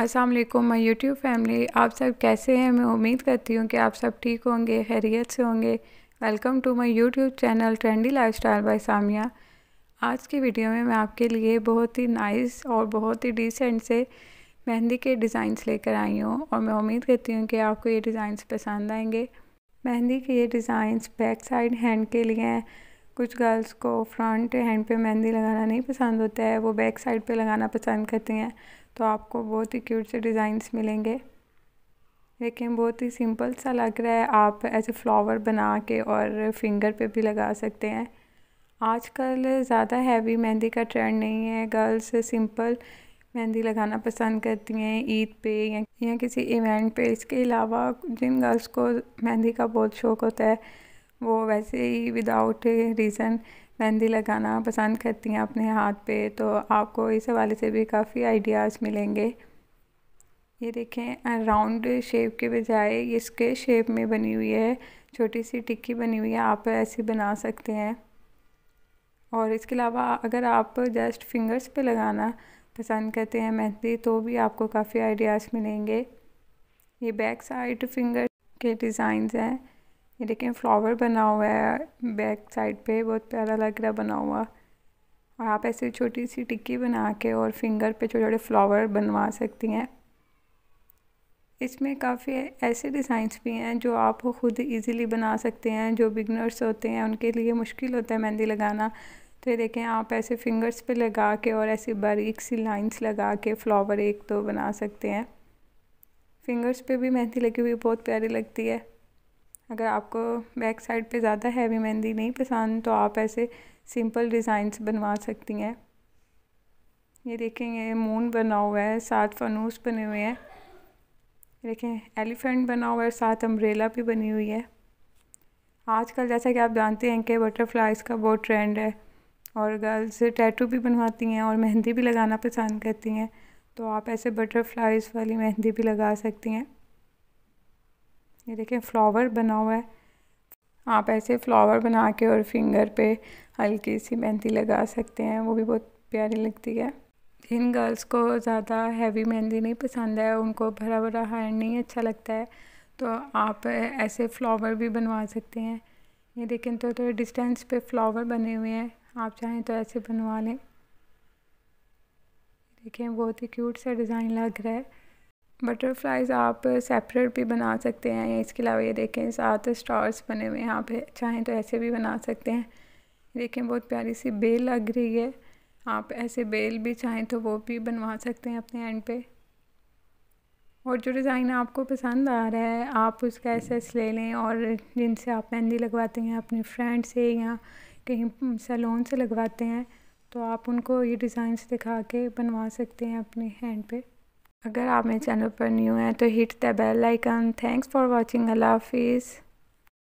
अस्सलाम वालेकुम my YouTube family आप सब कैसे हैं मैं उम्मीद करती हूँ कि आप सब ठीक होंगे खैरियत से होंगे welcome to my YouTube channel trendy lifestyle by Samia आज की वीडियो में मैं आपके लिए बहुत ही नाइस और बहुत ही डिसेंट से मेहंदी के डिज़ाइंस लेकर आई हूँ और मैं उम्मीद करती हूँ कि आपको ये डिज़ाइंस पसंद आएंगे मेहंदी के ये डिज़ाइंस बैक साइड हैंड के लिए हैं कुछ गर्ल्स को फ्रंट हैंड पे मेहंदी लगाना नहीं पसंद होता है वो बैक साइड पे लगाना पसंद करती हैं तो आपको बहुत ही क्यूट से डिज़ाइंस मिलेंगे लेकिन बहुत ही सिंपल सा लग रहा है आप ऐसे फ्लावर बना के और फिंगर पे भी लगा सकते हैं आजकल ज़्यादा हैवी मेहंदी का ट्रेंड नहीं है गर्ल्स सिंपल मेहंदी लगाना पसंद करती हैं ईद पे या, या किसी इवेंट पे इसके अलावा जिन गर्ल्स को मेहंदी का बहुत शौक़ होता है वो वैसे ही विदाउट रीज़न मेहंदी लगाना पसंद करती हैं अपने हाथ पे तो आपको इस हवाले से भी काफ़ी आइडियाज़ मिलेंगे ये देखें राउंड शेप के बजाय इसके शेप में बनी हुई है छोटी सी टिक्की बनी हुई है आप ऐसी बना सकते हैं और इसके अलावा अगर आप जस्ट फिंगर्स पे लगाना पसंद करते हैं मेहंदी तो भी आपको काफ़ी आइडियाज़ मिलेंगे ये बैक साइड फिंगर के डिज़ाइंस हैं ये देखें फ्लावर बना हुआ है बैक साइड पे बहुत प्यारा लग रहा बना हुआ और आप ऐसे छोटी सी टिक्की बना के और फिंगर पे छोटे छोटे फ्लावर बनवा सकती हैं इसमें काफ़ी ऐसे डिज़ाइंस भी हैं जो आप ख़ुद इजीली बना सकते हैं जो बिगनर्स होते हैं उनके लिए मुश्किल होता है मेहंदी लगाना तो ये देखें आप ऐसे फिंगर्स पे लगा के और ऐसी बारीक सी लाइंस लगा के फ्लावर एक दो बना सकते हैं फिंगर्स पे भी मेहंदी लगी हुई बहुत प्यारी लगती है अगर आपको बैक साइड पे ज़्यादा हैवी मेहंदी नहीं पसंद तो आप ऐसे सिंपल डिज़ाइंस बनवा सकती हैं ये देखेंगे मून बना हुआ है साथ फनूस बने हुए हैं देखें एलिफेंट बना हुआ है साथ अम्ब्रेला भी बनी हुई है आजकल जैसा कि आप जानते हैं कि बटरफ्लाइज़ का बहुत ट्रेंड है और गर्ल्स टैटू भी बनवाती हैं और मेहंदी भी लगाना पसंद करती हैं तो आप ऐसे बटरफ्लाइज़ वाली मेहंदी भी लगा सकती हैं ये देखें फ्लावर बना हुआ है आप ऐसे फ्लावर बना के और फिंगर पे हल्की सी मेहंदी लगा सकते हैं वो भी बहुत प्यारी लगती है जिन गर्ल्स को ज़्यादा हैवी मेहंदी नहीं पसंद है उनको भरा भरा हार नहीं अच्छा लगता है तो आप ऐसे फ्लावर भी बनवा सकते हैं ये देखें तो थोड़े तो डिस्टेंस पे फ्लावर बने हुए हैं आप चाहें तो ऐसे बनवा लें देखें बहुत ही क्यूट सा डिज़ाइन लग रहा है बटरफ्लाइज़ आप सेपरेट भी बना सकते हैं या इसके अलावा ये देखें सात स्टार्स बने हुए हैं आप चाहें तो ऐसे भी बना सकते हैं देखें बहुत प्यारी सी बेल लग रही है आप ऐसे बेल भी चाहें तो वो भी बनवा सकते हैं अपने एंड पे और जो डिज़ाइन आपको पसंद आ रहा है आप उसका एसेस ले लें और जिनसे आप मेहंदी लगवाते हैं अपने फ्रेंड से या कहीं सैलून से लगवाते हैं तो आप उनको ये डिज़ाइंस दिखा के बनवा सकते हैं अपने हैंड पे अगर आप मेरे चैनल पर न्यू हैं तो hit the bell icon thanks for watching अल्लाह हाफिज़